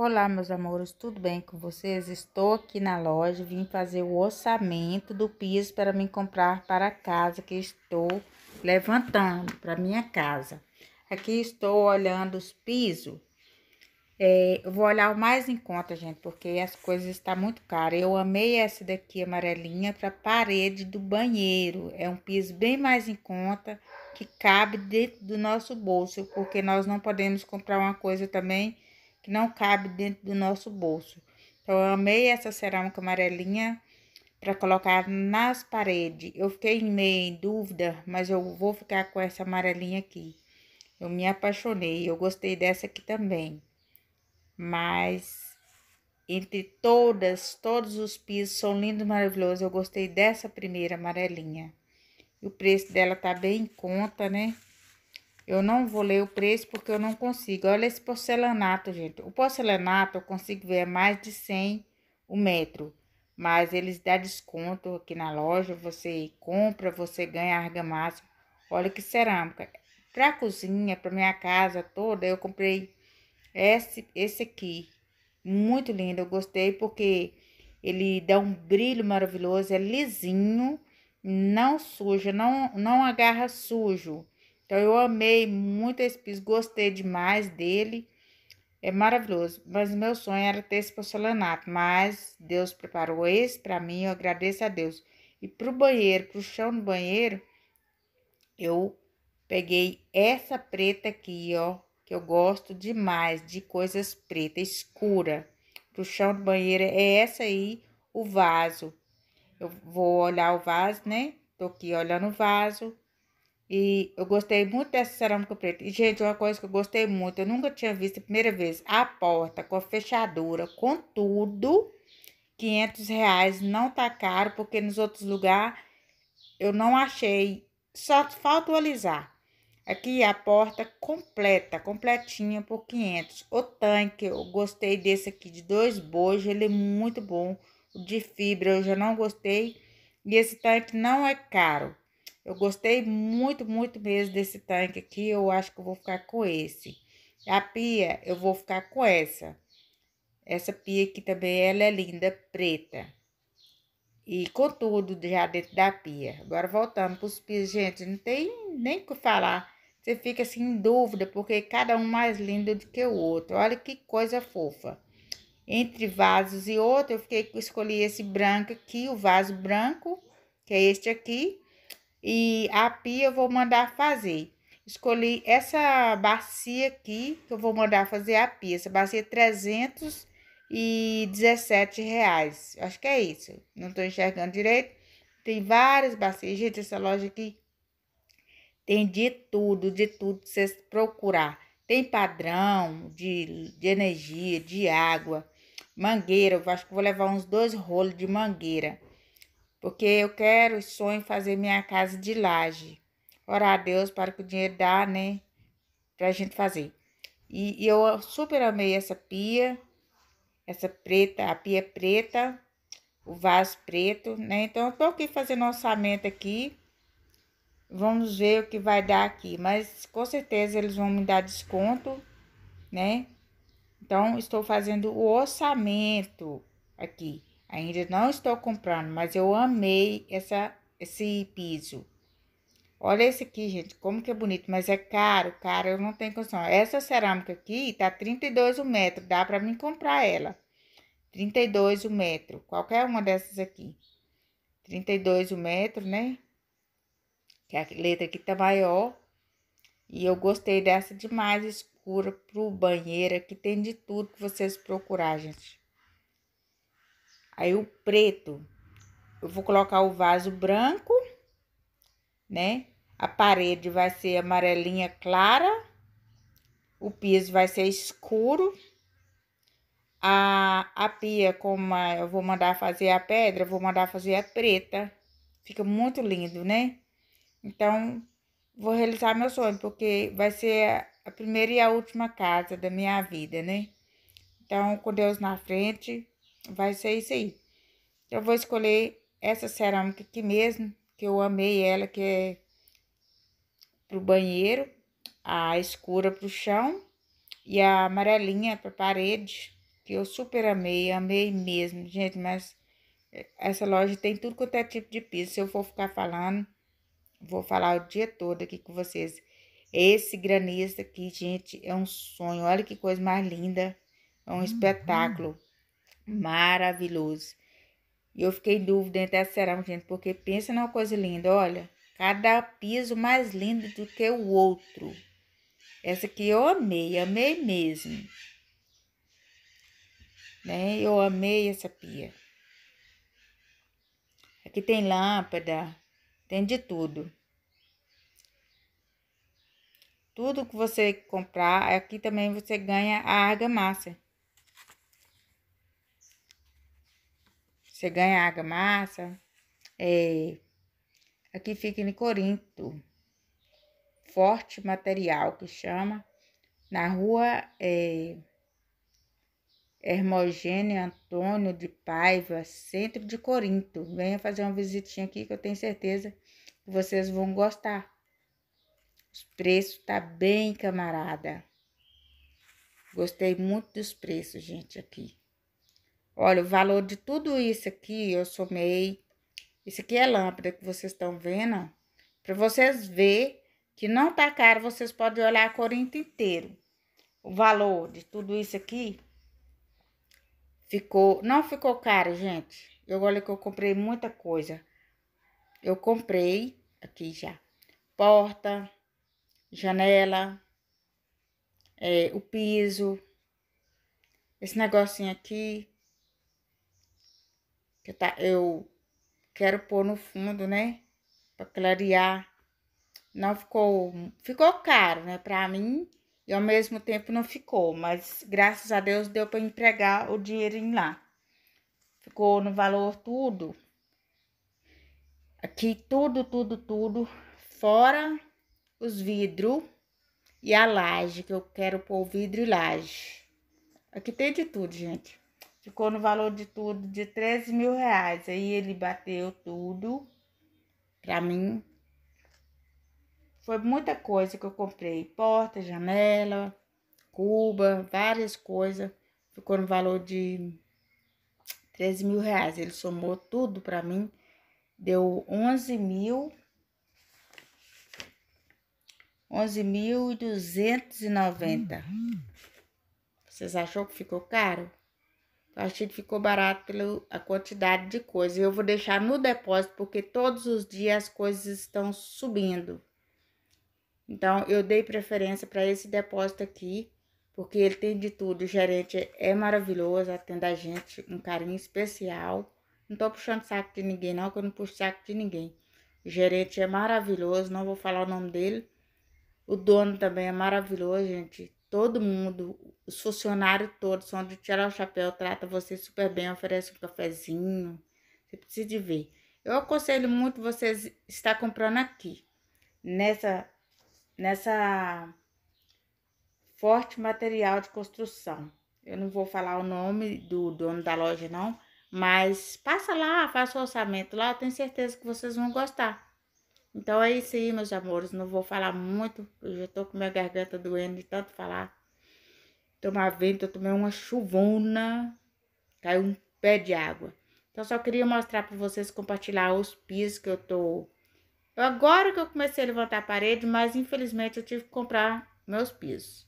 Olá, meus amores, tudo bem com vocês? Estou aqui na loja, vim fazer o orçamento do piso para me comprar para a casa que estou levantando para minha casa. Aqui estou olhando os pisos. É, eu vou olhar o mais em conta, gente, porque as coisas estão muito caras. Eu amei essa daqui amarelinha para parede do banheiro. É um piso bem mais em conta que cabe dentro do nosso bolso, porque nós não podemos comprar uma coisa também que não cabe dentro do nosso bolso. Então, eu amei essa cerâmica amarelinha para colocar nas paredes. Eu fiquei meio em dúvida, mas eu vou ficar com essa amarelinha aqui. Eu me apaixonei, eu gostei dessa aqui também. Mas entre todas, todos os pisos são lindos, maravilhosos. Eu gostei dessa primeira amarelinha. E o preço dela tá bem em conta, né? Eu não vou ler o preço porque eu não consigo. Olha esse porcelanato, gente. O porcelanato eu consigo ver é mais de 100 o metro. Mas eles dão desconto aqui na loja. Você compra, você ganha argamassa. Olha que cerâmica. Pra cozinha, pra minha casa toda, eu comprei esse, esse aqui. Muito lindo. Eu gostei porque ele dá um brilho maravilhoso. É lisinho, não suja, não, não agarra sujo. Então eu amei muito esse piso, gostei demais dele. É maravilhoso, mas o meu sonho era ter esse porcelanato, mas Deus preparou esse para mim, eu agradeço a Deus. E pro banheiro, pro chão do banheiro, eu peguei essa preta aqui, ó, que eu gosto demais de coisas pretas, escura. Pro chão do banheiro é essa aí, o vaso. Eu vou olhar o vaso, né? Tô aqui olhando o vaso. E eu gostei muito dessa cerâmica preta. E, gente, uma coisa que eu gostei muito, eu nunca tinha visto a primeira vez, a porta com a fechadura, com tudo, 500 reais, não tá caro, porque nos outros lugares eu não achei, só falta alisar. Aqui a porta completa, completinha por 500. O tanque, eu gostei desse aqui de dois bois, ele é muito bom. O de fibra eu já não gostei. E esse tanque não é caro. Eu gostei muito, muito mesmo desse tanque aqui. Eu acho que eu vou ficar com esse. A pia, eu vou ficar com essa. Essa pia aqui também, ela é linda, preta. E com tudo já dentro da pia. Agora, voltando para os pias, gente, não tem nem o que falar. Você fica assim em dúvida, porque cada um mais lindo do que o outro. Olha que coisa fofa. Entre vasos e outro, eu fiquei, escolhi esse branco aqui, o vaso branco, que é este aqui e a pia eu vou mandar fazer. Escolhi essa bacia aqui, que eu vou mandar fazer a pia. Essa bacia é 317 reais. Acho que é isso. Não estou enxergando direito. Tem várias bacias. Gente, essa loja aqui tem de tudo, de tudo que vocês procurar. Tem padrão de, de energia, de água, mangueira. Eu acho que vou levar uns dois rolos de mangueira porque eu quero e sonho fazer minha casa de laje. Orar a Deus para que o dinheiro dá, né? Pra gente fazer. E, e eu super amei essa pia, essa preta, a pia preta, o vaso preto, né? Então eu tô aqui fazendo orçamento aqui. Vamos ver o que vai dar aqui, mas com certeza eles vão me dar desconto, né? Então estou fazendo o orçamento aqui. Ainda não estou comprando, mas eu amei essa, esse piso. Olha esse aqui, gente, como que é bonito, mas é caro, caro. eu não tenho condição. Essa cerâmica aqui tá 32 o metro, dá para mim comprar ela. 32 o metro, qualquer uma dessas aqui. 32 o metro, né? Que a letra aqui tá maior. E eu gostei dessa demais, escura pro banheiro, que tem de tudo que vocês procurar, gente. Aí o preto, eu vou colocar o vaso branco, né? A parede vai ser amarelinha clara, o piso vai ser escuro. A, a pia, como eu vou mandar fazer a pedra, vou mandar fazer a preta. Fica muito lindo, né? Então, vou realizar meu sonho, porque vai ser a primeira e a última casa da minha vida, né? Então, com Deus na frente, vai ser isso aí. Eu vou escolher essa cerâmica aqui mesmo, que eu amei ela, que é pro banheiro, a escura pro chão e a amarelinha pra parede, que eu super amei, amei mesmo, gente, mas essa loja tem tudo quanto é tipo de piso, se eu for ficar falando, vou falar o dia todo aqui com vocês. Esse granista aqui, gente, é um sonho, olha que coisa mais linda, é um uhum. espetáculo. Maravilhoso. E eu fiquei em dúvida entre a cerâmica, gente, porque pensa numa coisa linda, olha. Cada piso mais lindo do que o outro. Essa aqui eu amei, amei mesmo. Né? Eu amei essa pia. Aqui tem lâmpada, tem de tudo. Tudo que você comprar, aqui também você ganha a argamassa. Você ganha água É, aqui fica em Corinto. Forte material que chama. Na rua é, Hermogênio Antônio de Paiva, centro de Corinto. Venha fazer uma visitinha aqui que eu tenho certeza que vocês vão gostar. Os preços tá bem, camarada. Gostei muito dos preços, gente, aqui. Olha, o valor de tudo isso aqui eu somei. Isso aqui é lâmpada que vocês estão vendo, para vocês ver que não tá caro, vocês podem olhar a Corinto inteiro. O valor de tudo isso aqui ficou, não ficou caro, gente. Eu olha que eu comprei muita coisa. Eu comprei aqui já porta, janela, é, o piso, esse negocinho aqui, que tá, eu quero pôr no fundo, né? Pra clarear. Não ficou, ficou caro, né? Pra mim, e ao mesmo tempo não ficou, mas graças a Deus deu para empregar o dinheirinho lá. Ficou no valor tudo. Aqui tudo, tudo, tudo, fora os vidros e a laje, que eu quero pôr vidro e laje. Aqui tem de tudo, gente. Ficou no valor de tudo de 13 mil reais. Aí ele bateu tudo pra mim. Foi muita coisa que eu comprei. Porta, janela, cuba, várias coisas. Ficou no valor de 13 mil reais. Ele somou tudo pra mim. Deu 11 mil. 11.290. Uhum. Vocês achou que ficou caro? Eu achei que ficou barato pela a quantidade de coisas. Eu vou deixar no depósito porque todos os dias as coisas estão subindo. Então, eu dei preferência para esse depósito aqui, porque ele tem de tudo. O gerente é maravilhoso, atende a gente um carinho especial. Não tô puxando saco de ninguém, não, que eu não puxo saco de ninguém. O gerente é maravilhoso, não vou falar o nome dele. O dono também é maravilhoso, gente. Todo mundo, os funcionários todos, onde tirar o chapéu, trata você super bem, oferece um cafezinho. Você precisa de ver. Eu aconselho muito vocês estar comprando aqui, nessa, nessa forte material de construção. Eu não vou falar o nome do dono da loja, não, mas passa lá, faça o orçamento lá, eu tenho certeza que vocês vão gostar. Então é isso aí, meus amores. Não vou falar muito. Eu já tô com minha garganta doendo de tanto falar. Tomar vento, eu tomei uma chuvona. Caiu um pé de água. Então só queria mostrar para vocês, compartilhar os pisos que eu tô... Eu, agora que eu comecei a levantar a parede, mas infelizmente eu tive que comprar meus pisos.